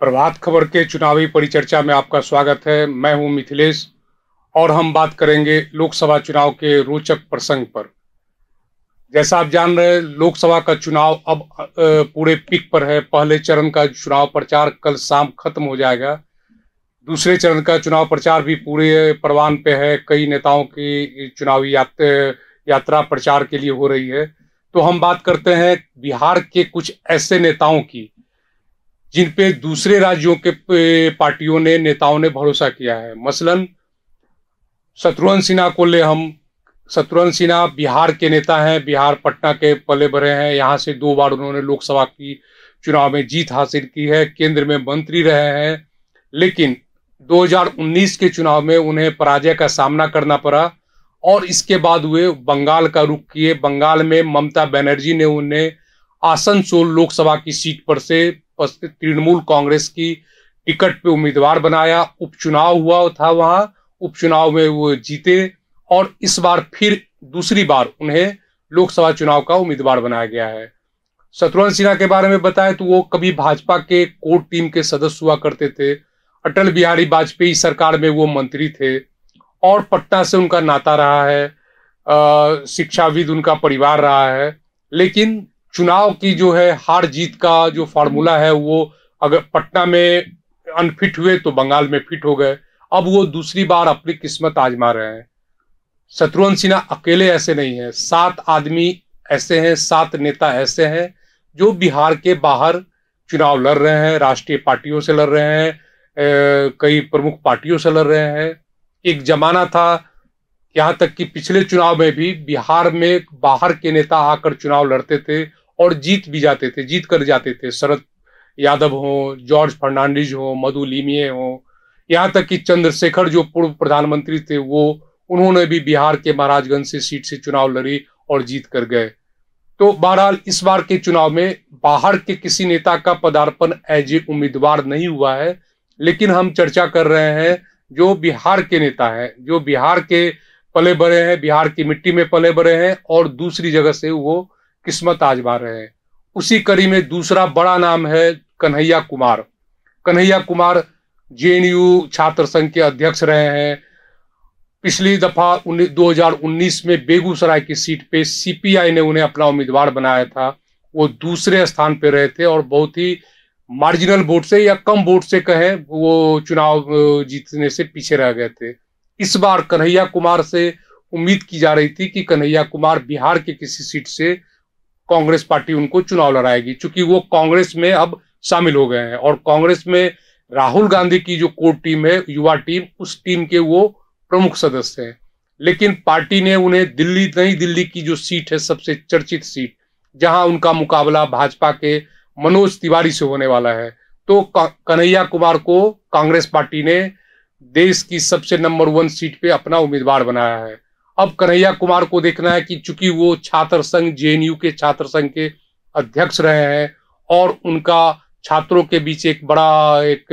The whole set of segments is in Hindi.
प्रभात खबर के चुनावी परिचर्चा में आपका स्वागत है मैं हूं मिथिलेश और हम बात करेंगे लोकसभा चुनाव के रोचक प्रसंग पर जैसा आप जान रहे हैं लोकसभा का चुनाव अब पूरे पिक पर है पहले चरण का चुनाव प्रचार कल शाम खत्म हो जाएगा दूसरे चरण का चुनाव प्रचार भी पूरे परवान पे है कई नेताओं की चुनावी यात, यात्रा प्रचार के लिए हो रही है तो हम बात करते हैं बिहार के कुछ ऐसे नेताओं की जिन पे दूसरे राज्यों के पार्टियों ने नेताओं ने भरोसा किया है मसलन शत्रुघ्न सिन्हा को ले हम शत्रुघ्न सिन्हा बिहार के नेता हैं बिहार पटना के पले भरे हैं यहाँ से दो बार उन्होंने लोकसभा की चुनाव में जीत हासिल की है केंद्र में मंत्री रहे हैं लेकिन 2019 के चुनाव में उन्हें पराजय का सामना करना पड़ा और इसके बाद वे बंगाल का रुख किए बंगाल में ममता बनर्जी ने उन्हें आसनसोल लोकसभा की सीट पर से तृणमूल कांग्रेस की टिकट पे उम्मीदवार बनाया उपचुनाव हुआ था वहां उपचुनाव में वो जीते और इस बार फिर दूसरी बार उन्हें लोकसभा चुनाव का उम्मीदवार बनाया गया है शत्रुघ्न सिन्हा के बारे में बताएं तो वो कभी भाजपा के कोर टीम के सदस्य हुआ करते थे अटल बिहारी वाजपेयी सरकार में वो मंत्री थे और पटना से उनका नाता रहा है शिक्षाविद उनका परिवार रहा है लेकिन चुनाव की जो है हार जीत का जो फार्मूला है वो अगर पटना में अनफिट हुए तो बंगाल में फिट हो गए अब वो दूसरी बार अपनी किस्मत आजमा रहे हैं शत्रुघ्न सिन्हा अकेले ऐसे नहीं है सात आदमी ऐसे हैं सात नेता ऐसे हैं जो बिहार के बाहर चुनाव लड़ रहे हैं राष्ट्रीय पार्टियों से लड़ रहे हैं कई प्रमुख पार्टियों से लड़ रहे हैं एक जमाना था यहाँ तक कि पिछले चुनाव में भी बिहार में बाहर के नेता आकर चुनाव लड़ते थे और जीत भी जाते थे जीत कर जाते थे शरद यादव हो जॉर्ज फर्नांडिस हो मधु लीमिए हों यहाँ तक कि चंद्रशेखर जो पूर्व प्रधानमंत्री थे वो उन्होंने भी बिहार के महाराजगंज से सीट से चुनाव लड़ी और जीत कर गए तो बहरहाल इस बार के चुनाव में बाहर के किसी नेता का पदार्पण एज ए उम्मीदवार नहीं हुआ है लेकिन हम चर्चा कर रहे हैं जो बिहार के नेता हैं जो बिहार के पले बड़े हैं बिहार की मिट्टी में पले बड़े हैं और दूसरी जगह से वो किस्मत आजमा रहे हैं उसी कड़ी में दूसरा बड़ा नाम है कन्हैया कुमार कन्हैया कुमार जे छात्र संघ के अध्यक्ष रहे हैं पिछली दफा 2019 में बेगूसराय की सीट पे सीपीआई ने उन्हें अपना उम्मीदवार बनाया था वो दूसरे स्थान पे रहे थे और बहुत ही मार्जिनल वोट से या कम वोट से कहें वो चुनाव जीतने से पीछे रह गए थे इस बार कन्हैया कुमार से उम्मीद की जा रही थी कि कन्हैया कुमार बिहार के किसी सीट से कांग्रेस पार्टी उनको चुनाव लड़ाएगी चूंकि वो कांग्रेस में अब शामिल हो गए हैं और कांग्रेस में राहुल गांधी की जो कोर टीम है युवा टीम उस टीम के वो प्रमुख सदस्य हैं लेकिन पार्टी ने उन्हें दिल्ली नई दिल्ली की जो सीट है सबसे चर्चित सीट जहां उनका मुकाबला भाजपा के मनोज तिवारी से होने वाला है तो कन्हैया कुमार को कांग्रेस पार्टी ने देश की सबसे नंबर वन सीट पे अपना उम्मीदवार बनाया है अब कन्हैया कुमार को देखना है कि चूंकि वो छात्र संघ जे के छात्र संघ के अध्यक्ष रहे हैं और उनका छात्रों के बीच एक बड़ा एक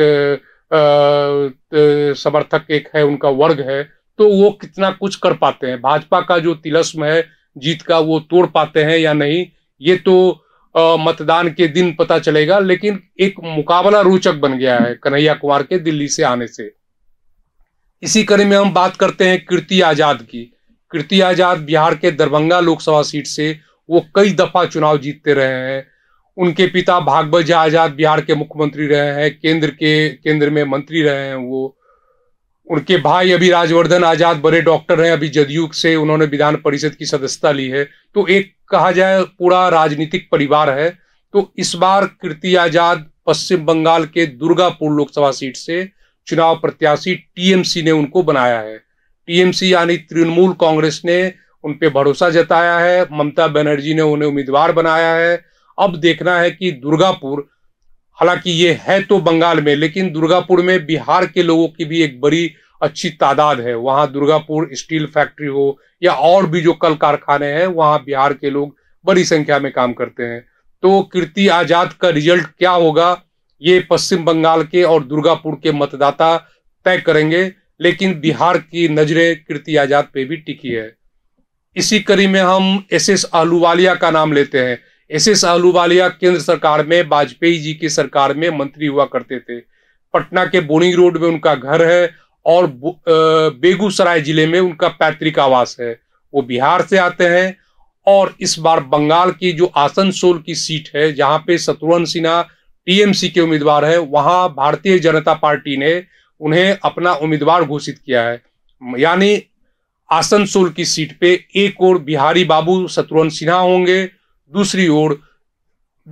समर्थक एक है उनका वर्ग है तो वो कितना कुछ कर पाते हैं भाजपा का जो तिलस्म है जीत का वो तोड़ पाते हैं या नहीं ये तो मतदान के दिन पता चलेगा लेकिन एक मुकाबला रोचक बन गया है कन्हैया कुमार के दिल्ली से आने से इसी कड़ी में हम बात करते हैं कीर्ति आज़ाद की कीर्ति आज़ाद बिहार के दरभंगा लोकसभा सीट से वो कई दफ़ा चुनाव जीतते रहे हैं उनके पिता भागवत झा आज़ाद बिहार के मुख्यमंत्री रहे हैं केंद्र के केंद्र में मंत्री रहे हैं वो उनके भाई अभी राजवर्धन आज़ाद बड़े डॉक्टर हैं अभी जदयू से उन्होंने विधान परिषद की सदस्यता ली है तो एक कहा जाए पूरा राजनीतिक परिवार है तो इस बार कीर्ति आज़ाद पश्चिम बंगाल के दुर्गापुर लोकसभा सीट से चुनाव प्रत्याशी टीएमसी ने उनको बनाया है टीएमसी यानी तृणमूल कांग्रेस ने उन पर भरोसा जताया है ममता बनर्जी ने उन्हें उम्मीदवार बनाया है अब देखना है कि दुर्गापुर हालांकि ये है तो बंगाल में लेकिन दुर्गापुर में बिहार के लोगों की भी एक बड़ी अच्छी तादाद है वहाँ दुर्गापुर स्टील फैक्ट्री हो या और भी जो कल कारखाने हैं वहाँ बिहार के लोग बड़ी संख्या में काम करते हैं तो कीर्ति आजाद का रिजल्ट क्या होगा ये पश्चिम बंगाल के और दुर्गापुर के मतदाता तय करेंगे लेकिन बिहार की नजरें कीर्ति आजाद पे भी टिकी है इसी कड़ी में हम एस एस आहलूवालिया का नाम लेते हैं एस एस आहलूवालिया केंद्र सरकार में वाजपेयी जी की सरकार में मंत्री हुआ करते थे पटना के बोनिंग रोड में उनका घर है और बेगूसराय जिले में उनका पैतृक आवास है वो बिहार से आते हैं और इस बार बंगाल की जो आसनसोल की सीट है जहाँ पे शत्रुघ्न सिन्हा टीएमसी के उम्मीदवार है वहां भारतीय जनता पार्टी ने उन्हें अपना उम्मीदवार घोषित किया है यानी आसनसोल की सीट पे एक ओर बिहारी बाबू शत्रुघ्न सिन्हा होंगे दूसरी ओर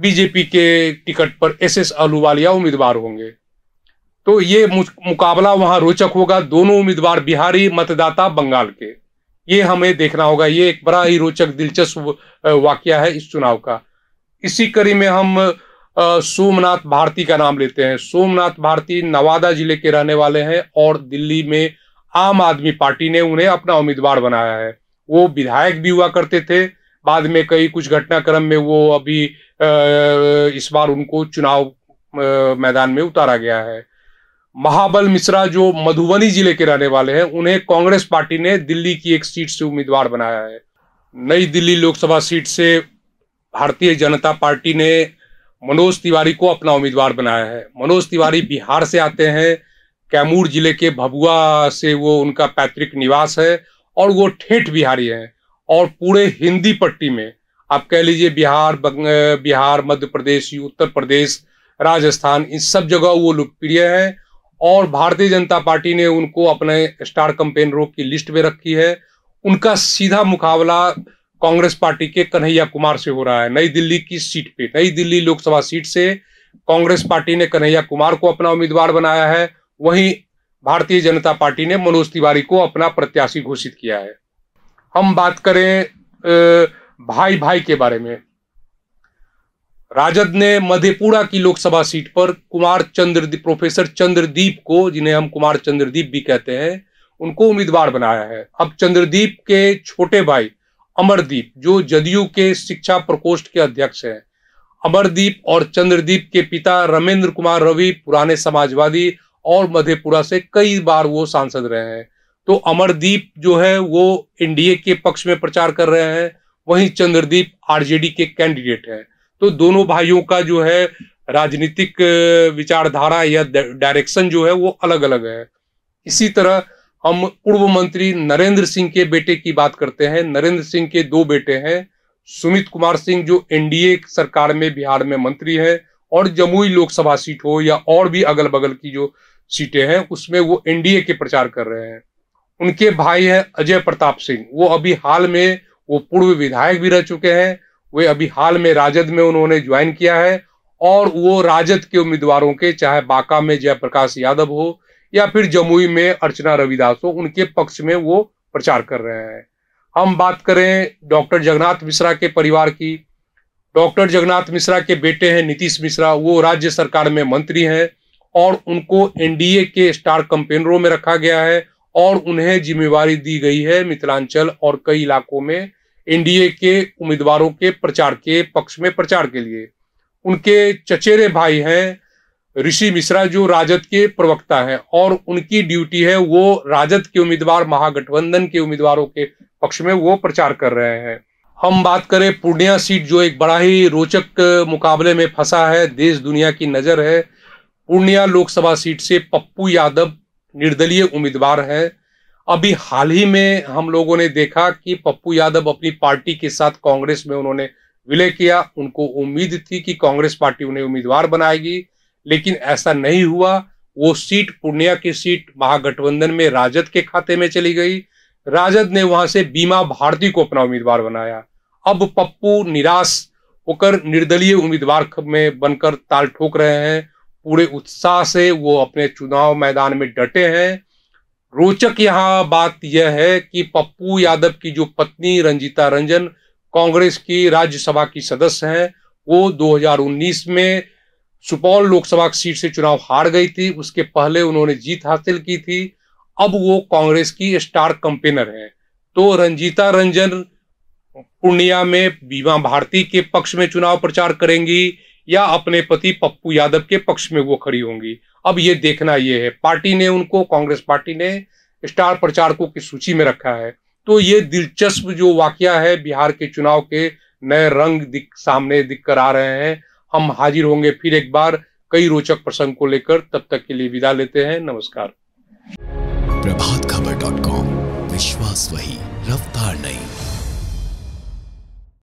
बीजेपी के टिकट पर एस एस अहलूवालिया उम्मीदवार होंगे तो ये मुकाबला वहां रोचक होगा दोनों उम्मीदवार बिहारी मतदाता बंगाल के ये हमें देखना होगा ये एक बड़ा ही रोचक दिलचस्प वाक्य है इस चुनाव का इसी कड़ी में हम सोमनाथ भारती का नाम लेते हैं सोमनाथ भारती नवादा जिले के रहने वाले हैं और दिल्ली में आम आदमी पार्टी ने उन्हें अपना उम्मीदवार बनाया है वो विधायक भी हुआ करते थे बाद में कई कुछ घटनाक्रम में वो अभी इस बार उनको चुनाव मैदान में उतारा गया है महाबल मिश्रा जो मधुबनी जिले के रहने वाले हैं उन्हें कांग्रेस पार्टी ने दिल्ली की एक सीट से उम्मीदवार बनाया है नई दिल्ली लोकसभा सीट से भारतीय जनता पार्टी ने मनोज तिवारी को अपना उम्मीदवार बनाया है मनोज तिवारी बिहार से आते हैं कैमूर जिले के भभुआ से वो उनका पैतृक निवास है और वो ठेठ बिहारी हैं और पूरे हिंदी पट्टी में आप कह लीजिए बिहार बिहार मध्य प्रदेश उत्तर प्रदेश राजस्थान इन सब जगह वो लोकप्रिय हैं और भारतीय जनता पार्टी ने उनको अपने स्टार कंपेनरों की लिस्ट में रखी है उनका सीधा मुकाबला कांग्रेस पार्टी के कन्हैया कुमार से हो रहा है नई दिल्ली की सीट पे नई दिल्ली लोकसभा सीट से कांग्रेस पार्टी ने कन्हैया कुमार को अपना उम्मीदवार बनाया है वहीं भारतीय जनता पार्टी ने मनोज तिवारी को अपना प्रत्याशी घोषित किया है हम बात करें भाई भाई के बारे में राजद ने मधेपुरा की लोकसभा सीट पर कुमार चंद्रदीप प्रोफेसर चंद्रदीप को जिन्हें हम कुमार चंद्रदीप भी कहते हैं उनको उम्मीदवार बनाया है अब चंद्रदीप के छोटे भाई अमरदीप जो जदयू के शिक्षा प्रकोष्ठ के अध्यक्ष हैं अमरदीप और चंद्रदीप के पिता रमेंद्र कुमार रवि पुराने समाजवादी और मधेपुरा से कई बार वो सांसद रहे हैं तो अमरदीप जो है वो एनडीए के पक्ष में प्रचार कर रहे हैं वहीं चंद्रदीप आरजेडी के कैंडिडेट हैं तो दोनों भाइयों का जो है राजनीतिक विचारधारा या डायरेक्शन जो है वो अलग अलग है इसी तरह हम पूर्व मंत्री नरेंद्र सिंह के बेटे की बात करते हैं नरेंद्र सिंह के दो बेटे हैं सुमित कुमार सिंह जो एनडीए सरकार में बिहार में मंत्री है और जमुई लोकसभा सीट हो या और भी अगल बगल की जो सीटें हैं उसमें वो एनडीए के प्रचार कर रहे हैं उनके भाई है अजय प्रताप सिंह वो अभी हाल में वो पूर्व विधायक भी रह चुके हैं वे अभी हाल में राजद में उन्होंने ज्वाइन किया है और वो राजद के उम्मीदवारों के चाहे बांका में जयप्रकाश यादव हो या फिर जमुई में अर्चना रविदास हो उनके पक्ष में वो प्रचार कर रहे हैं हम बात करें डॉक्टर जगन्नाथ मिश्रा के परिवार की डॉक्टर जगन्नाथ मिश्रा के बेटे हैं नीतीश मिश्रा वो राज्य सरकार में मंत्री हैं और उनको एनडीए के स्टार कंपेनरों में रखा गया है और उन्हें जिम्मेवारी दी गई है मिथिलांचल और कई इलाकों में एनडीए के उम्मीदवारों के प्रचार के पक्ष में प्रचार के लिए उनके चचेरे भाई हैं ऋषि मिश्रा जो राजद के प्रवक्ता हैं और उनकी ड्यूटी है वो राजद के उम्मीदवार महागठबंधन के उम्मीदवारों के पक्ष में वो प्रचार कर रहे हैं हम बात करें पूर्णिया सीट जो एक बड़ा ही रोचक मुकाबले में फंसा है देश दुनिया की नज़र है पूर्णिया लोकसभा सीट से पप्पू यादव निर्दलीय उम्मीदवार हैं अभी हाल ही में हम लोगों ने देखा कि पप्पू यादव अपनी पार्टी के साथ कांग्रेस में उन्होंने विलय किया उनको उम्मीद थी कि कांग्रेस पार्टी उन्हें उम्मीदवार बनाएगी लेकिन ऐसा नहीं हुआ वो सीट पूर्णिया की सीट महागठबंधन में राजद के खाते में चली गई राजद ने वहां से बीमा भारती को अपना उम्मीदवार बनाया अब पप्पू निराश होकर निर्दलीय उम्मीदवार में बनकर ताल ठोक रहे हैं पूरे उत्साह से वो अपने चुनाव मैदान में डटे हैं रोचक यहाँ बात यह है कि पप्पू यादव की जो पत्नी रंजीता रंजन कांग्रेस की राज्यसभा की सदस्य हैं वो 2019 में सुपौल लोकसभा सीट से चुनाव हार गई थी उसके पहले उन्होंने जीत हासिल की थी अब वो कांग्रेस की स्टार कंपेनर है तो रंजीता रंजन पूर्णिया में बीमा भारती के पक्ष में चुनाव प्रचार करेंगी या अपने पति पप्पू यादव के पक्ष में वो खड़ी होंगी अब ये देखना ये है पार्टी ने उनको कांग्रेस पार्टी ने स्टार प्रचारकों की सूची में रखा है तो ये दिलचस्प जो वाक्य है बिहार के चुनाव के नए रंग दिख सामने दिख कर आ रहे हैं हम हाजिर होंगे फिर एक बार कई रोचक प्रसंग को लेकर तब तक के लिए विदा लेते हैं नमस्कार प्रभात खबर डॉट कॉम विश्वास वही रफ्तार नहीं